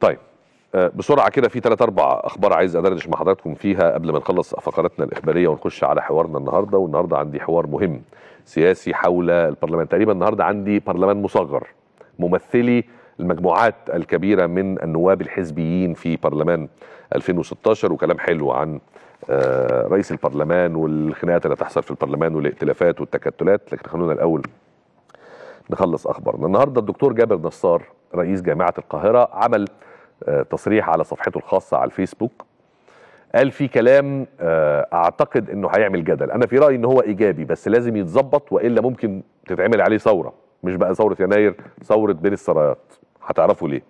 طيب آه، بسرعه كده في ثلاث اربع اخبار عايز ادردش مع حضراتكم فيها قبل ما نخلص فقراتنا الاخباريه ونخش على حوارنا النهارده والنهارده عندي حوار مهم سياسي حول البرلمان تقريبا النهارده عندي برلمان مصغر ممثلي المجموعات الكبيره من النواب الحزبيين في برلمان 2016 وكلام حلو عن آه، رئيس البرلمان والخناقات اللي هتحصل في البرلمان والائتلافات والتكتلات لكن خلونا الاول نخلص اخبارنا النهارده الدكتور جابر نصار رئيس جامعه القاهره عمل تصريح على صفحته الخاصه على الفيسبوك قال في كلام آه، اعتقد انه هيعمل جدل انا في رايي ان هو ايجابي بس لازم يتظبط والا ممكن تتعمل عليه ثوره مش بقى ثوره يناير ثوره بين السرايات هتعرفوا ليه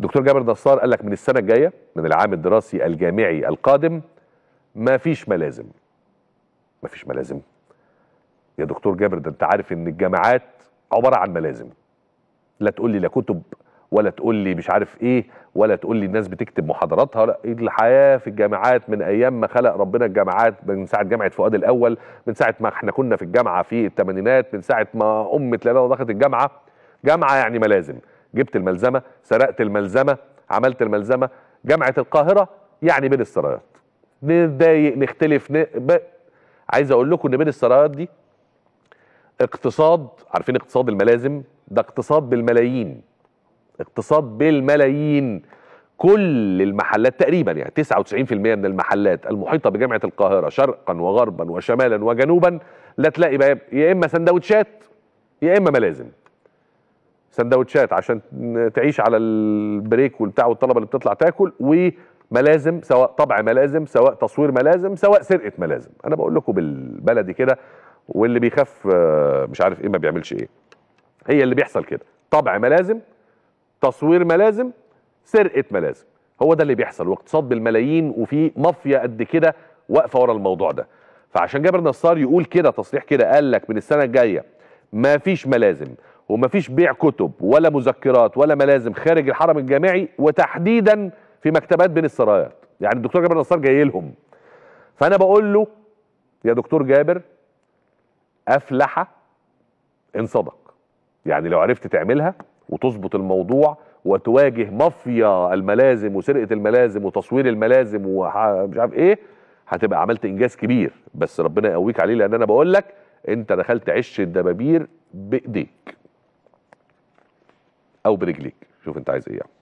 دكتور جابر نصار قال لك من السنه الجايه من العام الدراسي الجامعي القادم ما فيش ملازم ما فيش ملازم يا دكتور جابر ده انت عارف ان الجامعات عباره عن ملازم لا تقول لي لا كتب ولا تقول لي مش عارف ايه ولا تقول لي الناس بتكتب محاضراتها لا إيه الحياه في الجامعات من ايام ما خلق ربنا الجامعات من ساعه جامعه فؤاد الاول من ساعه ما احنا كنا في الجامعه في الثمانينات من ساعه ما ام لالا دخلت الجامعه جامعه يعني ملازم جبت الملزمه سرقت الملزمه عملت الملزمه جامعه القاهره يعني بين السرايات نتضايق نختلف ن... ب... عايز اقول لكم ان بين السرايات دي اقتصاد عارفين اقتصاد الملازم ده اقتصاد بالملايين اقتصاد بالملايين كل المحلات تقريبا يعني 99% من المحلات المحيطة بجامعة القاهرة شرقا وغربا وشمالا وجنوبا لا تلاقي باب يا إما سندوتشات يا إما ملازم سندوتشات عشان تعيش على البريك والبتاع والطلبة اللي بتطلع تاكل وملازم سواء طبع ملازم سواء تصوير ملازم سواء سرقة ملازم أنا بقول لكم بالبلدي كده واللي بيخاف آه، مش عارف إيه ما بيعملش إيه هي اللي بيحصل كده طبع ملازم تصوير ملازم سرقه ملازم هو ده اللي بيحصل واقتصاد بالملايين وفي مافيا قد كده واقفه ورا الموضوع ده فعشان جابر نصار يقول كده تصريح كده قال لك من السنه الجايه ما فيش ملازم وما فيش بيع كتب ولا مذكرات ولا ملازم خارج الحرم الجامعي وتحديدا في مكتبات بين السرايات يعني الدكتور جابر نصار جاي لهم فانا بقول له يا دكتور جابر افلح ان صدق يعني لو عرفت تعملها وتظبط الموضوع وتواجه مافيا الملازم وسرقه الملازم وتصوير الملازم ومش عارف ايه هتبقى عملت انجاز كبير بس ربنا يقويك عليه لان انا بقول لك انت دخلت عش الدبابير بايديك او برجليك شوف انت عايز ايه يعني.